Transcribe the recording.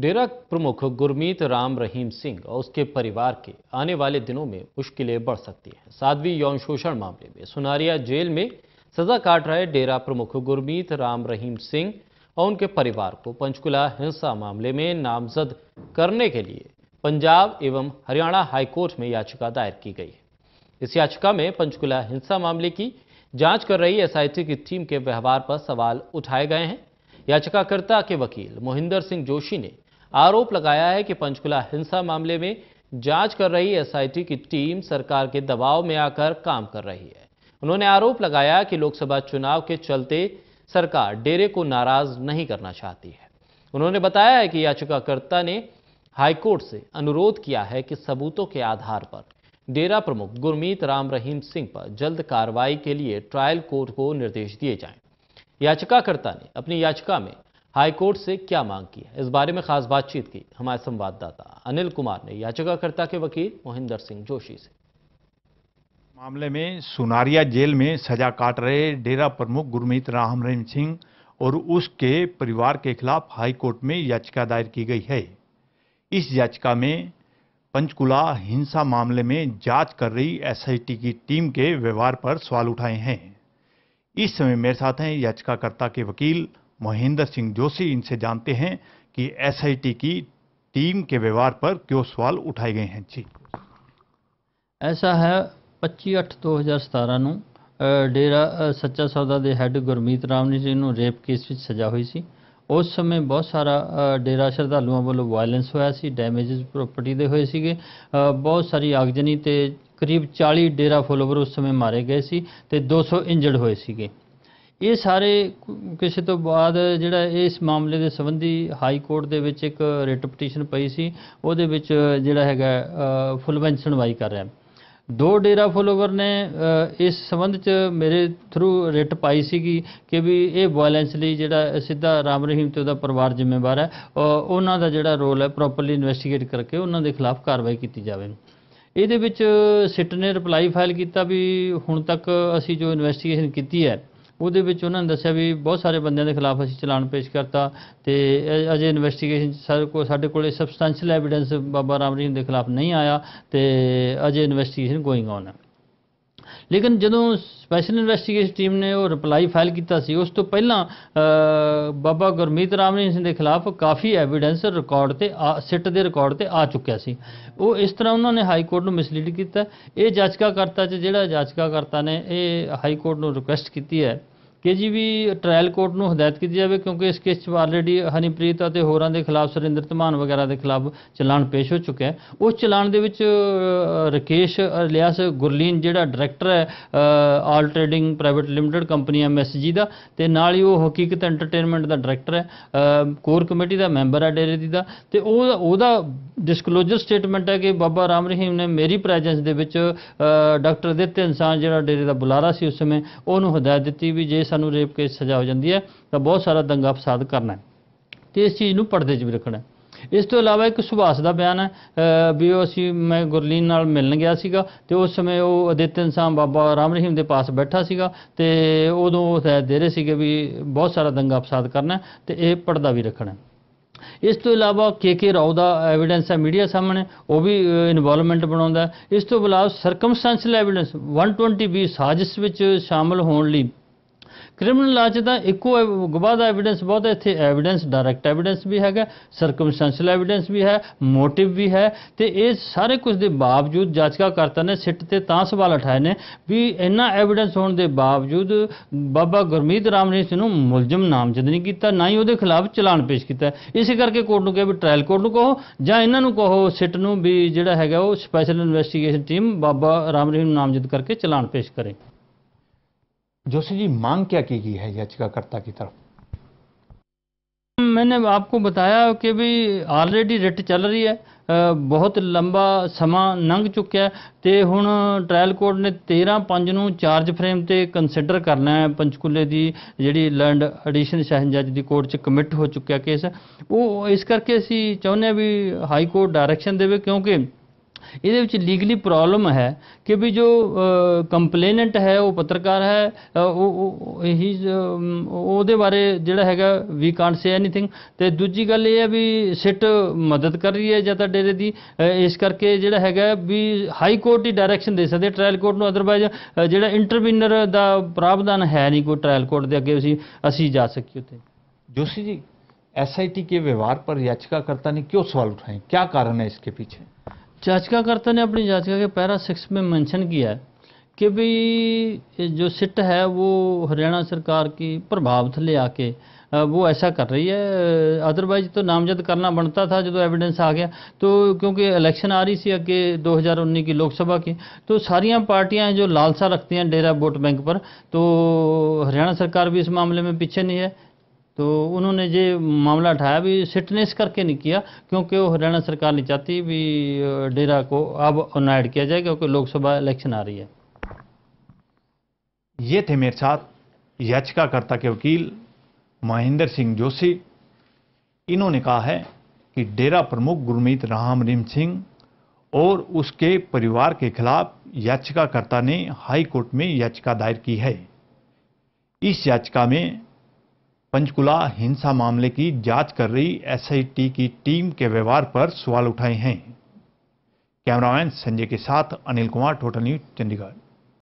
डेरा प्रमुख गुरमीत राम रहीम सिंह और उसके परिवार के आने वाले दिनों में मुश्किलें बढ़ सकती हैं साध्वी यौन शोषण मामले में सुनारिया जेल में सजा काट रहे डेरा प्रमुख गुरमीत राम रहीम सिंह और उनके परिवार को पंचकुला हिंसा मामले में नामजद करने के लिए पंजाब एवं हरियाणा हाईकोर्ट में याचिका दायर की गई है इस याचिका में पंचकुला हिंसा मामले की जांच कर रही एसआईटी की टीम के व्यवहार पर सवाल उठाए गए हैं याचिकाकर्ता के वकील मोहिंदर सिंह जोशी ने आरोप लगाया है कि पंचकुला हिंसा मामले में जांच कर रही एसआईटी की टीम सरकार के दबाव में आकर काम कर रही है उन्होंने आरोप लगाया कि लोकसभा चुनाव के चलते सरकार डेरे को नाराज नहीं करना चाहती है उन्होंने बताया है कि याचिकाकर्ता ने हाईकोर्ट से अनुरोध किया है कि सबूतों के आधार पर डेरा प्रमुख गुरमीत राम रहीम सिंह पर जल्द कार्रवाई के लिए ट्रायल कोर्ट को निर्देश दिए जाएं। याचिकाकर्ता ने अपनी याचिका में हाईकोर्ट से क्या मांग की है इस बारे में खास बातचीत की हमारे संवाददाता अनिल कुमार ने याचिकाकर्ता के वकील मोहिंदर सिंह जोशी से मामले में सुनारिया जेल में सजा काट रहे डेरा प्रमुख गुरमीत रामरेन सिंह और उसके परिवार के खिलाफ हाईकोर्ट में याचिका दायर की गई है इस याचिका में पंचकुला हिंसा मामले में जांच कर रही एसआईटी की टीम के व्यवहार पर सवाल उठाए हैं इस समय मेरे साथ हैं याचिकाकर्ता के वकील महेंद्र सिंह जोशी इनसे जानते हैं कि एसआईटी की टीम के व्यवहार पर क्यों ਸਵਾਲ ਉਠਾਏ ਗਏ ਹਨ ਜੀ ਐਸਾ ਹੈ 25 8 2017 ਨੂੰ ਡੇਰਾ ਸੱਚਾ ਸੌਦਾ ਦੇ ਹੈੱਡ ਗੁਰਮੀਤ ਰਾਮ ਨੇ ਨੂੰ ਰੇਪ ਕੇਸ ਵਿੱਚ ਸਜ਼ਾ ਹੋਈ ਸੀ ਉਸ ਸਮੇਂ ਬਹੁਤ ਸਾਰਾ ਡੇਰਾ ਸ਼ਰਧਾਲੂਆਂ ਵੱਲੋਂ ਵਾਇਲੈਂਸ ਹੋਇਆ ਸੀ ਡੈਮੇजेस ਪ੍ਰਾਪਰਟੀ ਦੇ ਹੋਏ ਸੀਗੇ ਬਹੁਤ ਸਾਰੀ ਆਗਜਨੀ ਤੇ ਕਰੀਬ 40 ਡੇਰਾ ਫੋਲੋਵਰ ਉਸ ਸਮੇਂ ਮਾਰੇ ਗਏ ਸੀ ਤੇ 200 ਇੰਜਰਡ ਹੋਏ ਸੀਗੇ ਇਹ ਸਾਰੇ ਕਿਸੇ ਤੋਂ ਬਾਅਦ ਜਿਹੜਾ ਇਸ ਮਾਮਲੇ ਦੇ ਸੰਬੰਧੀ ਹਾਈ ਕੋਰਟ ਦੇ ਵਿੱਚ ਇੱਕ ਰਿਟ ਪਟੀਸ਼ਨ ਪਈ ਸੀ ਉਹਦੇ ਵਿੱਚ ਜਿਹੜਾ ਹੈਗਾ ਬੈਂਚ ਸੁਣਵਾਈ ਕਰ ਰਿਹਾ ਦੋ ਡੇਰਾ ਫੋਲੋਵਰ ਨੇ ਇਸ ਸੰਬੰਧ ਚ ਮੇਰੇ ਥਰੂ ਰਿਟ ਪਾਈ ਸੀਗੀ ਕਿ ਵੀ ਇਹ ਵਾਇਲੈਂਸ ਲਈ ਜਿਹੜਾ ਸਿੱਧਾ ਰਾਮ ਰਹੀਮ ਤੇ ਉਹਦਾ ਪਰਿਵਾਰ ਜ਼ਿੰਮੇਵਾਰ ਹੈ ਉਹਨਾਂ ਦਾ ਜਿਹੜਾ ਰੋਲ ਹੈ ਪ੍ਰੋਪਰਲੀ ਇਨਵੈਸਟੀਗੇਟ ਕਰਕੇ ਉਹਨਾਂ ਦੇ ਖਿਲਾਫ ਕਾਰਵਾਈ ਕੀਤੀ ਜਾਵੇ ਇਹਦੇ ਵਿੱਚ ਸਿੱਟ ਨੇ ਰਿਪਲਾਈ ਫਾਈਲ ਕੀਤਾ ਵੀ ਹੁਣ ਤੱਕ ਅਸੀਂ ਜੋ ਇਨਵੈਸਟੀਗੇਸ਼ਨ ਕੀਤੀ ਹੈ ਉਹਦੇ ਵਿੱਚ ਉਹਨਾਂ ਨੇ ਦੱਸਿਆ ਵੀ ਬਹੁਤ ਸਾਰੇ ਬੰਦਿਆਂ ਦੇ ਖਿਲਾਫ ਅਸੀਂ ਚਲਾਨ ਪੇਸ਼ ਕਰਤਾ ਤੇ ਅਜੇ ਇਨਵੈਸਟੀਗੇਸ਼ਨ ਸਾਡੇ ਕੋਲ ਸਾਡੇ ਕੋਲੇ ਸਬਸਟੈਂਸ਼ੀਅਲ ਐਵੀਡੈਂਸ ਬਾਬਾ ਰਾਮ ਰਹੀਮ ਦੇ ਖਿਲਾਫ ਨਹੀਂ ਆਇਆ ਤੇ ਅਜੇ ਇਨਵੈਸਟੀਗੇਸ਼ਨ ਗੋਇੰਗ ਔਨ ਹੈ ਲੇਕਿਨ ਜਦੋਂ ਸਪੈਸ਼ਲ ਇਨਵੈਸਟੀਗੇਸ਼ਨ ਟੀਮ ਨੇ ਉਹ ਰਿਪਲਾਈ ਫਾਈਲ ਕੀਤਾ ਸੀ ਉਸ ਤੋਂ ਪਹਿਲਾਂ ਬਾਬਾ ਗੁਰਮੀਤ ਰਾਮ ਨੇ ਦੇ ਖਿਲਾਫ ਕਾਫੀ ਐਵੀਡੈਂਸ ਰਿਕਾਰਡ ਤੇ ਸਿੱਟ ਦੇ ਰਿਕਾਰਡ ਤੇ ਆ ਚੁੱਕਿਆ ਸੀ ਉਹ ਇਸ ਤਰ੍ਹਾਂ ਉਹਨਾਂ ਨੇ ਹਾਈ ਕੋਰਟ ਨੂੰ ਮਿਸਲੀਡ ਕੀਤਾ ਇਹ ਕਰਤਾ 'ਚ ਜਿਹੜਾ ਕਰਤਾ ਨੇ ਇਹ ਹਾਈ ਕੋਰਟ ਨੂੰ ਰਿਕੁਐਸਟ ਕੀਤੀ ਹੈ ਕਿ ਜੀ ਵੀ ਟ੍ਰਾਇਲ ਕੋਰਟ ਨੂੰ ਹਦਾਇਤ ਕੀਤੀ ਜਾਵੇ ਕਿਉਂਕਿ ਇਸ ਕੇਸ 'ਚ ਆਲਰੇਡੀ ਹਨੀਪ੍ਰੀਤ ਅਤੇ ਹੋਰਾਂ ਦੇ ਖਿਲਾਫ ਸੁਰਿੰਦਰ ਧਮਾਨ ਵਗੈਰਾ ਦੇ ਖਿਲਾਫ ਚਲਾਨ ਪੇਸ਼ ਹੋ ਚੁੱਕਿਆ ਹੈ ਉਸ ਚਲਾਨ ਦੇ ਵਿੱਚ ਰਕੇਸ਼ ਅਲਿਆਸ ਗੁਰਲੀਨ ਜਿਹੜਾ ਡਾਇਰੈਕਟਰ ਹੈ all trading private limited company MSG ਦਾ ਤੇ ਨਾਲ ਹੀ ਉਹ ਹਕੀਕਤ ਐਂਟਰਟੇਨਮੈਂਟ ਦਾ ਡਾਇਰੈਕਟਰ ਹੈ ਕੋਰ ਕਮੇਟੀ ਦਾ ਮੈਂਬਰ ਹੈ ਡੇਰੇ ਦੀ ਦਾ ਤੇ ਉਹ ਉਹਦਾ ਡਿਸਕਲੋਜ਼ਰ ਸਟੇਟਮੈਂਟ ਹੈ ਕਿ ਬਾਬਾ ਰਾਮ ਰਹੀਮ ਨੇ ਮੇਰੀ ਪ੍ਰੈਜੈਂਸ ਦੇ ਵਿੱਚ ਡਾਕਟਰ ਦਿੱਤੇ ਇਨਸਾਨ ਜਿਹੜਾ ਡੇਰੇ ਦਾ ਬੁਲਾਰਾ ਸੀ ਉਸ ਸਮੇਂ ਉਹਨੂੰ ਹਦਾਇਤ ਦਿੱਤੀ ਵੀ ਜੇ ਸਾਨੂੰ ਰੇਪ ਕੇ ਸਜ਼ਾ ਹੋ ਜਾਂਦੀ ਹੈ ਤਾਂ ਬਹੁਤ ਸਾਰਾ ਦੰਗਾ ਫਸਾਦ ਕਰਨਾ ਤੇ ਇਸ ਚੀਜ਼ ਨੂੰ ਪਰਦੇ 'ਚ ਵੀ ਰੱਖਣਾ ਇਸ ਤੋਂ ਇਲਾਵਾ ਇੱਕ ਸੁਭਾਸ ਦਾ ਬਿਆਨ ਹੈ ਵੀ ਉਹ ਅਸੀਂ ਮੈਂ ਗੁਰਲੀਨ ਨਾਲ ਮਿਲਣ ਗਿਆ ਸੀਗਾ ਤੇ ਉਸ ਸਮੇਂ ਉਹ ਅਦਿੱਤਨ ਸਾਹਿਬ ਬਾਬਾ ਰਾਮ ਰਹੀਮ ਦੇ ਪਾਸ ਬੈਠਾ ਸੀਗਾ ਤੇ ਉਦੋਂ ਉਹ ਦੇ ਰਹੇ ਸੀਗੇ ਵੀ ਬਹੁਤ ਸਾਰਾ ਦੰਗਾ ਫਸਾਦ ਕਰਨਾ ਤੇ ਇਹ ਪਰਦਾ ਵੀ ਰੱਖਣਾ ਇਸ ਤੋਂ ਇਲਾਵਾ ਕੇ ਕੇ ਰਾਓ ਦਾ ਐਵੀਡੈਂਸ ਹੈ ਮੀਡੀਆ ਸਾਹਮਣੇ ਉਹ ਵੀ ਇਨਵੋਲਵਮੈਂਟ ਬਣਾਉਂਦਾ ਇਸ ਤੋਂ ਇਲਾਵਾ ਸਰਕਮਸਟੈਂਸ਼ਲ ਐਵੀਡੈਂਸ 120 ਬੀ ਸਾਜ਼ਿਸ਼ ਵਿੱਚ ਸ਼ਾਮਲ ਹੋਣ ਲਈ ਕ੍ਰਿਮੀਨਲ ਲਾਅ 'ਚ ਤਾਂ ਇੱਕੋ ਗਵਾਹ ਦਾ ਐਵੀਡੈਂਸ ਬਹੁਤ ਹੈ ਇੱਥੇ ਐਵੀਡੈਂਸ ਡਾਇਰੈਕਟ ਐਵੀਡੈਂਸ ਵੀ ਹੈਗਾ ਸਰਕਮਸਟੈਂਸ਼ੀਅਲ ਐਵੀਡੈਂਸ ਵੀ ਹੈ ਮੋਟਿਵ ਵੀ ਹੈ ਤੇ ਇਹ ਸਾਰੇ ਕੁਝ ਦੇ ਬਾਵਜੂਦ ਜਾਚਕਾ ਕਰਤਾ ਨੇ ਸਿੱਟ ਤੇ ਤਾਂ ਸਵਾਲ ਉਠਾਏ ਨੇ ਵੀ ਇੰਨਾ ਐਵੀਡੈਂਸ ਹੋਣ ਦੇ ਬਾਵਜੂਦ ਬਾਬਾ ਗੁਰਮੀਤ ਰਾਮ ਨੇ ਇਸ ਨੂੰ ਮੁਲਜ਼ਮ ਨਾਮਜ਼ਦ ਨਹੀਂ ਕੀਤਾ ਨਾ ਹੀ ਉਹਦੇ ਖਿਲਾਫ ਚਲਾਨ ਪੇਸ਼ ਕੀਤਾ ਇਸੇ ਕਰਕੇ ਕੋਰਟ ਨੂੰ ਕਿਹਾ ਵੀ ਟ੍ਰਾਇਲ ਕੋਰਟ ਨੂੰ ਕਹੋ ਜਾਂ ਇਹਨਾਂ ਨੂੰ ਕਹੋ ਸਿੱਟ ਨੂੰ ਵੀ ਜਿਹੜਾ ਹੈਗਾ ਉਹ special investigation team Baba Ram Rahim ਨਾਮਜ਼ਦ ਕਰਕੇ ਚਲਾਨ ਪੇਸ਼ ਕਰੇ जोशी जी मांग क्या की गई है याचिकाकर्ता की तरफ मैंने ਆਪਕੋ ਬਤਾਇਆ ਕਿ ਵੀ ਆਲਰੇਡੀ ਰਿਟ ਚੱਲ ਰਹੀ ਹੈ ਬਹੁਤ ਲੰਬਾ ਸਮਾਂ ਲੰਘ ਚੁੱਕਿਆ ਤੇ ਹੁਣ ਟ੍ਰਾਇਲ ਕੋਰਟ ਨੇ 13 5 ਨੂੰ ਚਾਰਜ ਫਰੇਮ ਤੇ ਕੰਸੀਡਰ ਕਰਨਾ ਹੈ ਪੰਚਕੁਲੇ ਦੀ ਜਿਹੜੀ ਲੈਂਡ ਐਡੀਸ਼ਨ ਸੈਸ਼ਨ ਜੱਜ ਦੀ ਕੋਰਟ 'ਚ ਕਮਿਟ ਹੋ ਚੁੱਕਿਆ ਕੇਸ ਉਹ ਇਸ ਕਰਕੇ ਅਸੀਂ ਚਾਹੁੰਦੇ ਆ ਵੀ ਹਾਈ ਕੋਰਟ ਡਾਇਰੈਕਸ਼ਨ ਦੇਵੇ ਕਿਉਂਕਿ ਇਹਦੇ ਵਿੱਚ ਲੀਗਲੀ ਪ੍ਰੋਬਲਮ ਹੈ ਕਿ ਵੀ ਜੋ ਕੰਪਲੇਨੈਂਟ ਹੈ ਉਹ ਪੱਤਰਕਾਰ ਹੈ ਉਹ ਹੀ ਉਹਦੇ ਬਾਰੇ ਜਿਹੜਾ ਹੈਗਾ ਵੀ ਕਾਂਟ ਸੇ ਐਨੀਥਿੰਗ ਤੇ ਦੂਜੀ ਗੱਲ ਇਹ ਹੈ ਵੀ ਸਿੱਟ ਮਦਦ ਕਰ ਰਹੀ ਹੈ ਜਾਂ ਤਾਂ ਡੇਰੇ ਦੀ ਇਸ ਕਰਕੇ ਜਿਹੜਾ ਹੈਗਾ ਵੀ ਹਾਈ ਕੋਰਟ ਹੀ ਡਾਇਰੈਕਸ਼ਨ ਦੇ ਸਕਦੇ ਟ੍ਰਾਇਲ ਕੋਰਟ ਨੂੰ ਅਦਰਵਾਇਜ਼ ਜਿਹੜਾ ਇੰਟਰਵੀਨਰ ਦਾ ਪ੍ਰਾਵਧਾਨ ਹੈ ਨਹੀਂ ਕੋਈ ਟ੍ਰਾਇਲ ਕੋਰਟ ਦੇ ਅੱਗੇ ਅਸੀਂ ਅਸੀਂ ਜਾ ਸਕੀਏ ਉੱਤੇ ਜੀ ਐਸਆਈਟੀ ਕੇ ਵਿਵਹਾਰ ਪਰ ਯਾਚਕਾ ਕਰਤਾ ਨੇ ਕਿਉਂ ਸਵਾਲ ਉਠਾਏ ਕੀ ਕਾਰਨ ਹੈ ਇਸਕੇ ਪਿੱਛੇ याचिकाकर्ता ने अपनी याचिका के पैरा सिक्स में मेंशन किया है कि भी जो सिट है वो हरियाणा सरकार की प्रभाव थले आके वो ऐसा कर रही है अदरवाइज तो नामजद करना बनता था जब एविडेंस आ गया तो क्योंकि इलेक्शन आ रही थी अगे 2019 की लोकसभा की तो सारियां पार्टियां जो लालसा रखती हैं डेरा वोट बैंक पर तो हरियाणा सरकार भी इस मामले में पीछे नहीं है तो उन्होंने ये मामला उठाया भी सिटनेस करके नहीं किया क्योंकि वो हरियाणा सरकार नहीं चाहती भी डेरा को अब अनाइड किया जाए क्योंकि लोकसभा इलेक्शन आ रही है ये थे मेरे साथ याचिकाकर्ता के वकील महेंद्र सिंह जोशी इन्होंने कहा है कि डेरा प्रमुख गुरमीत राम रिम सिंह और उसके परिवार के खिलाफ याचिकाकर्ता ने हाई कोर्ट में याचिका दायर की है इस याचिका में पंचकुला हिंसा मामले की जांच कर रही एसआईटी की टीम के व्यवहार पर सवाल उठाए हैं कैमरामैन संजय के साथ अनिल कुमार टोटल न्यूज चंडीगढ़